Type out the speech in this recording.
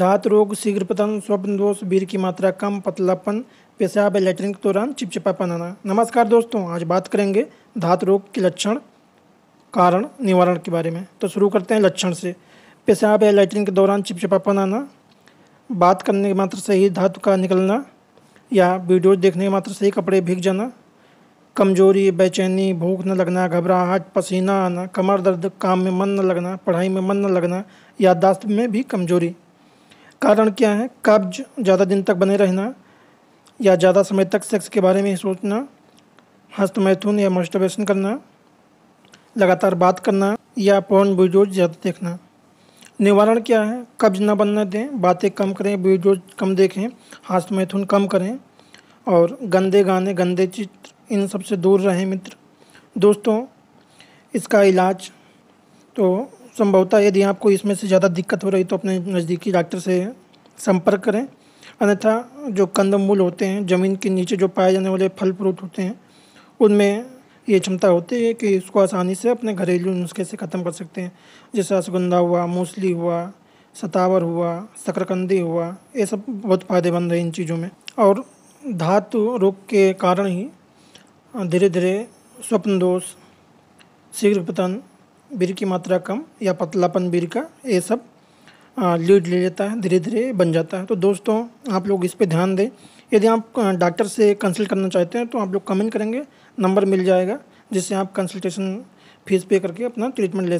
धात रोग शीघ्र पतन स्वप्न दोष वीर की मात्रा कम पतलापन पेशाब लेटरिन के दौरान चिपचिपापन आना नमस्कार दोस्तों आज बात करेंगे धात रोग के लक्षण कारण निवारण के बारे में तो शुरू करते हैं लक्षण से पेशाब या लेटरिन के दौरान चिपचिपापन आना बात करने के मात्र से ही धातु का निकलना या वीडियो देखने के मात्र से ही कपड़े भीग जाना कमजोरी बेचैनी भूख न लगना घबराहट पसीना आना कमर दर्द काम में मन न लगना पढ़ाई में मन न लगना याददाश्त में भी कमजोरी कारण क्या है कब्ज ज़्यादा दिन तक बने रहना या ज़्यादा समय तक सेक्स के बारे में ही सोचना हस्त मैथुन या मस्टरबेशन करना लगातार बात करना या पौन वीडियोज ज़्यादा देखना निवारण क्या है कब्ज न बनने दें बातें कम करें वीडियोज कम देखें हस्त मैथुन कम करें और गंदे गाने गंदे चित्र इन सब से दूर रहें मित्र दोस्तों इसका इलाज तो संभवतः यदि आपको इसमें से ज़्यादा दिक्कत हो रही तो अपने नज़दीकी डॉक्टर से संपर्क करें अन्यथा जो कंदमूल होते हैं ज़मीन के नीचे जो पाए जाने वाले फल फ्रूट होते हैं उनमें ये क्षमता होती है कि इसको आसानी से अपने घरेलू नुस्खे से ख़त्म कर सकते हैं जैसे असगुंदा हुआ मूसली हुआ सतावर हुआ शकरकंदी हुआ ये सब बहुत फ़ायदेमंद है इन चीज़ों में और धातु रोग के कारण ही धीरे धीरे स्वप्न दोष शीघ्र पतन बीर की मात्रा कम या पतलापन बीर का ये सब लीड ले लेता है धीरे धीरे बन जाता है तो दोस्तों आप लोग इस पर ध्यान दें यदि आप डॉक्टर से कंसल्ट करना चाहते हैं तो आप लोग कमेंट करेंगे नंबर मिल जाएगा जिससे आप कंसल्टेशन फीस पे करके अपना ट्रीटमेंट ले सकते